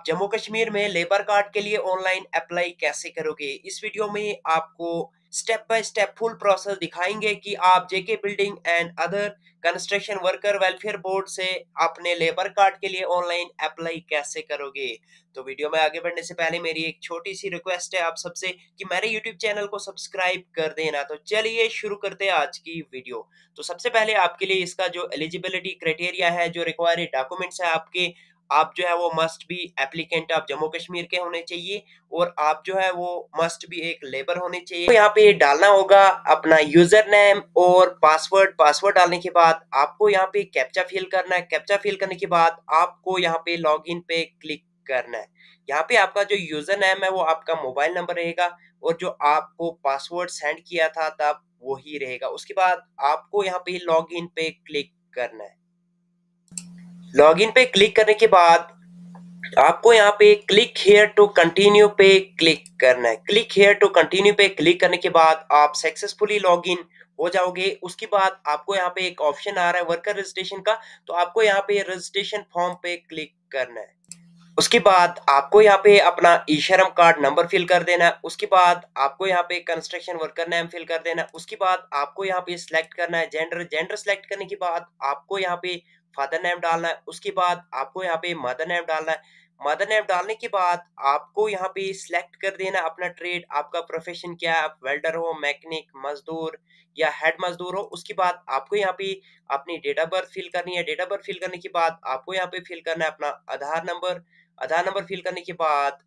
आप जम्मू कश्मीर में labour card के लिए ऑनलाइन अप्लाई कैसे करोगे इस वीडियो में आपको step by step full process दिखाएंगे कि आप JK building and other construction worker welfare board से अपने लेबर कार्ड के लिए ऑनलाइन अप्लाई कैसे करोगे तो वीडियो में आगे बढ़ने से पहले मेरी एक छोटी सी रिक्वेस्ट है आप सबसे कि मेरे यूट्यूब चैनल को सब्सक्राइब कर देना तो चलिए शुरू करते हैं आज की वीडियो तो सबसे पहले आपके लिए इसका जो एलिजिबिलिटी क्राइटेरिया है जो रिक्वायर्ड डॉक्यूमेंट्स है आपके आप जो है वो मस्ट भी एप्लीकेंट आप जम्मू कश्मीर के होने चाहिए और आप जो है वो मस्ट भी एक लेबर होने चाहिए तो यहाँ पे डालना होगा अपना यूजर नेम और पासवर्ड पासवर्ड डालने के बाद आपको यहाँ पे कैप्चा फिल करना है कैप्चा फिल करने के बाद आपको यहाँ पे लॉग पे क्लिक करना है यहाँ पे आपका जो यूजर नेम है वो आपका मोबाइल नंबर रहेगा और जो आपको पासवर्ड सेंड किया था तब वही रहेगा उसके बाद आपको यहाँ पे लॉग इन पे क्लिक करना है लॉगिन पे क्लिक करने के बाद आपको यहाँ पे क्लिक हेयर टू कंटिन्यू पे क्लिक करना है क्लिक हेयर टू कंटिन्यू पे क्लिक करने के बाद आप सक्सेसफुली लॉग इन हो जाओगे उसके बाद आपको यहाँ पे एक ऑप्शन आ रहा है वर्कर रजिस्ट्रेशन का तो आपको यहाँ पे रजिस्ट्रेशन फॉर्म पे क्लिक करना है उसके बाद आपको यहाँ पे अपना ईशरम कार्ड नंबर फिल कर देना है उसके बाद आपको यहाँ पे कंस्ट्रक्शन वर्कर नेम फिल कर देना है उसके बाद आपको यहाँ पे सिलेक्ट करना है जेंडर जेंडर सिलेक्ट करने के बाद आपको यहाँ पे फादर नेम डालना है उसके बाद आपको यहाँ पे मदर नेम डालना है मदर नेम डालने के बाद आपको यहाँ पे सिलेक्ट कर देना अपना ट्रेड आपका प्रोफेशन क्या है आप वेल्डर हो मैकेनिक मजदूर या हेड मजदूर हो उसके बाद आपको यहाँ पे अपनी डेट ऑफ बर्थ फिल करनी है डेट ऑफ बर्थ फिल करने के बाद आपको यहाँ पे फिल करना है अपना Aadhaar number Aadhaar number fill करने के बाद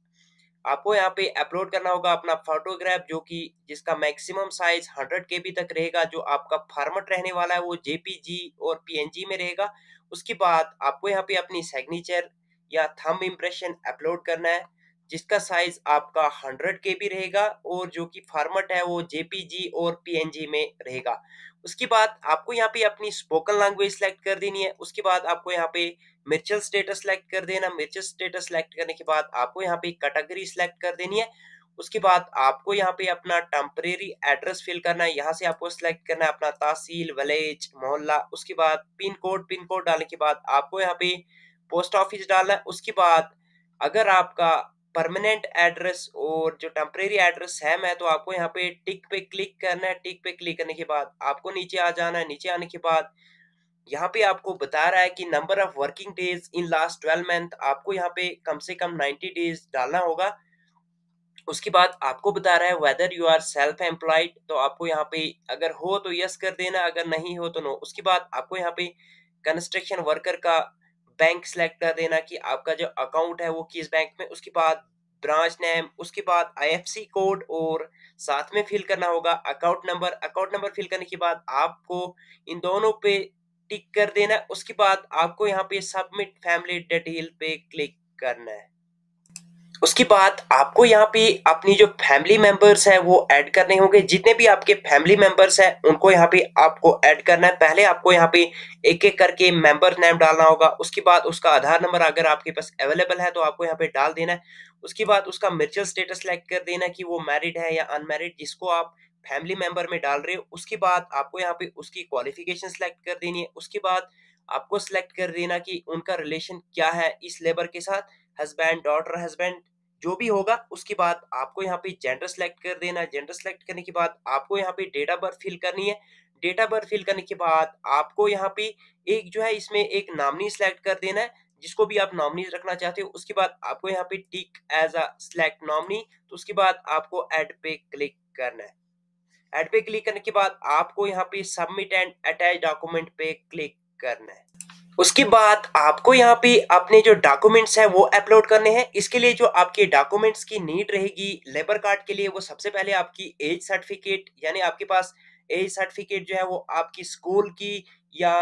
आपको यहाँ पे अपलोड करना होगा अपना फोटोग्राफ जो कि जिसका मैक्सिमम साइज 100 के तक रहेगा जो आपका फॉर्मेट रहने वाला है वो जेपीजी और पीएनजी में रहेगा उसके बाद आपको यहाँ पे अपनी सिग्नेचर या थंब इम्प्रेशन अपलोड करना है जिसका साइज आपका 100 के बी रहेगा और जो कि फॉर्मेट है वो जेपीजी और पीएनजी में रहेगा उसके बाद आपको यहाँ पे अपनी स्पोकन लैंग्वेज सेलेक्ट कर देनी है उसके बाद आपको यहाँ पे मिर्चल स्टेटस सेलेक्ट कर देना मिर्चल स्टेटस सेलेक्ट करने के बाद आपको यहाँ पे कैटेगरी सेलेक्ट कर देनी है उसके बाद आपको यहाँ पे अपना टेम्परेरी एड्रेस फिल करना है यहाँ से आपको सिलेक्ट करना है अपना तहसील विलेज मोहल्ला उसके बाद पिन कोड पिन कोड डालने के बाद आपको यहाँ पे पोस्ट ऑफिस डालना है उसके बाद अगर आपका परमानेंट एड्रेस और जो टेम्परेरी एड्रेस है मैं तो आपको यहाँ पे टिक पे क्लिक करना है टिक पे क्लिक करने के बाद आपको नीचे आ जाना है नीचे आने के बाद यहाँ पे आपको बता रहा है कि number of working days in last twelve month आपको यहाँ पे कम से कम नाइन्टी डेज डालना होगा उसके बाद आपको बता रहा है whether you are self employed तो आपको यहाँ पे अगर हो तो यस कर देना अगर नहीं हो तो नो उसके बाद आपको यहाँ पे कंस्ट्रक्शन वर्कर का बैंक सेलेक्ट कर देना कि आपका जो अकाउंट है वो किस बैंक में उसके बाद ब्रांच नेम उसके बाद आईएफसी कोड और साथ में फिल करना होगा account number account number fill करने के बाद आपको इन दोनों पे टिक कर देना है उसके बाद आपको यहाँ पे सबमिट फैमिली डिटेल पे क्लिक करना है उसके बाद आपको यहाँ पे अपनी जो फैमिली मेंबर्स हैं वो ऐड करने होंगे जितने भी आपके फैमिली मेंबर्स हैं उनको यहाँ पे आपको ऐड करना है पहले आपको यहाँ पे एक एक करके मेंबर नेम डालना होगा उसके बाद उसका आधार नंबर अगर आपके पास अवेलेबल है तो आपको यहाँ पे डाल देना है उसके बाद उसका मिर्चल स्टेटस सेलेक्ट कर देना कि वो मैरिड है या अनमेरिड जिसको आप फैमिली मेंबर में डाल रहे हो उसके बाद आपको यहाँ पे उसकी क्वालिफिकेशन सेलेक्ट कर देनी है उसके बाद आपको सिलेक्ट कर देना कि उनका रिलेशन क्या है इस लेबर के साथ हस्बैंड डॉटर हस्बैंड जो भी होगा उसके बाद आपको यहाँ पे जेंडर सेलेक्ट कर देना जेंडर सेलेक्ट करने के बाद आपको यहाँ पे डेट ऑफ बर्थ फिल करनी है डेट ऑफ बर्थ फिल करने के बाद आपको यहाँ पे एक जो है इसमें एक नामनी सेलेक्ट कर देना है जिसको भी आप नॉमिनी रखना चाहते हो उसके बाद आपको यहाँ पे tick as a select nominee तो उसके बाद आपको एड पे क्लिक करना है एड पे क्लिक करने के बाद आपको यहाँ पे सबमिट एंड अटैच डॉक्यूमेंट पे क्लिक करना है उसके बाद आपको यहाँ पे अपने जो डॉक्यूमेंट्स हैं वो अपलोड करने हैं इसके लिए जो आपके डॉक्यूमेंट्स की नीड रहेगी लेबर कार्ड के लिए वो सबसे पहले आपकी एज सर्टिफिकेट यानी आपके पास एज सर्टिफिकेट जो है वो आपकी स्कूल की या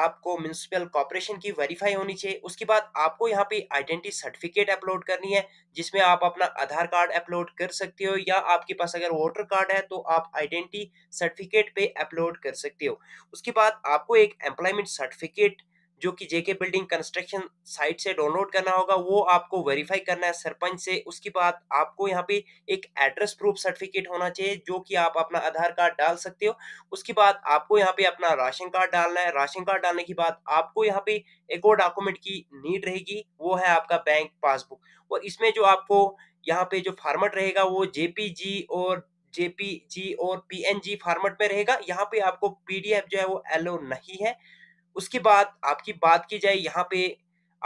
आपको म्यूनसिपल कॉरपोरेशन की वेरीफाई होनी चाहिए उसके बाद आपको यहाँ पे आइडेंटिटी सर्टिफिकेट अपलोड करनी है जिसमें आप अपना आधार कार्ड अपलोड कर सकते हो या आपके पास अगर वोटर कार्ड है तो आप आइडेंटिटी सर्टिफिकेट पे अपलोड कर सकते हो उसके बाद आपको एक एम्प्लॉयमेंट सर्टिफिकेट जो कि जेके बिल्डिंग कंस्ट्रक्शन साइट से डाउनलोड करना होगा वो आपको वेरीफाई करना है सरपंच से उसके बाद आपको यहाँ पे एक एड्रेस प्रूफ सर्टिफिकेट होना चाहिए जो कि आप अपना आधार कार्ड डाल सकते हो उसके बाद आपको यहाँ पे अपना राशन कार्ड डालना है राशन कार्ड डालने के बाद आपको यहाँ पे एक और डॉक्यूमेंट की नीड रहेगी वो है आपका बैंक पासबुक और इसमें जो आपको यहाँ पे जो फार्मेट रहेगा वो जेपीजी और जेपीजी और पी फॉर्मेट में रहेगा यहाँ पे आपको पी जो है वो एलो नहीं है उसके बाद आपकी बात की जाए यहाँ पे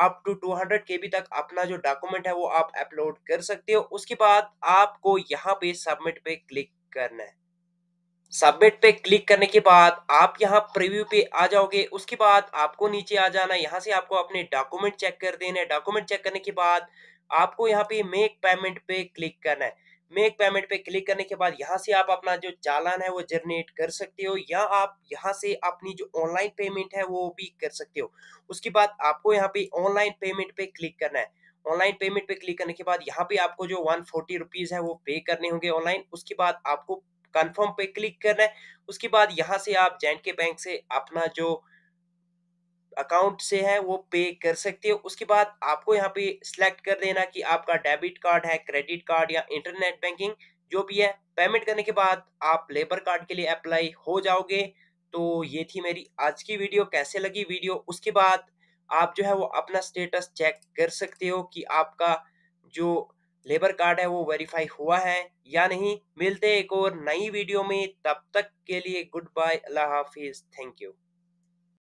आप two two hundred K B तक अपना जो डॉक्यूमेंट है वो आप अपलोड कर सकते हो उसके बाद आपको यहाँ पे सबमिट पे क्लिक करना है सबमिट पे क्लिक करने के बाद आप यहाँ प्रीव्यू पे आ जाओगे उसके बाद आपको नीचे आ जाना यहाँ से आपको अपने डॉक्यूमेंट चेक कर देना है डॉक्यूमेंट चेक करने के बाद आपको यहाँ पे मेक पेमेंट पे क्लिक करना है मेक पेमेंट पे क्लिक करने के बाद यहाँ से आप अपना जो चालान है वो जनरेट कर सकते हो या आप यहाँ से अपनी जो ऑनलाइन पेमेंट है वो भी कर सकते हो उसके बाद आपको यहाँ पे ऑनलाइन पेमेंट पे क्लिक करना है ऑनलाइन पेमेंट पे क्लिक करने के बाद यहाँ पे आपको जो वन फोर्टी रुपीज है वो पे करने होंगे ऑनलाइन उसके बाद आपको कन्फर्म पे क्लिक करना है उसके बाद यहाँ से आप जैन के बैंक से अपना जो अकाउंट से है वो पे कर सकते हो उसके बाद आपको यहाँ पे सिलेक्ट कर देना कि आपका डेबिट कार्ड है क्रेडिट कार्ड या इंटरनेट बैंकिंग जो भी है पेमेंट करने के बाद आप लेबर कार्ड के लिए अप्लाई हो जाओगे तो ये थी मेरी आज की वीडियो कैसे लगी वीडियो उसके बाद आप जो है वो अपना स्टेटस चेक कर सकते हो कि आपका जो लेबर कार्ड है वो वेरीफाई हुआ है या नहीं मिलते एक और नई वीडियो में तब तक के लिए गुड बाय अल्लाह हाफिज़ थैंक यू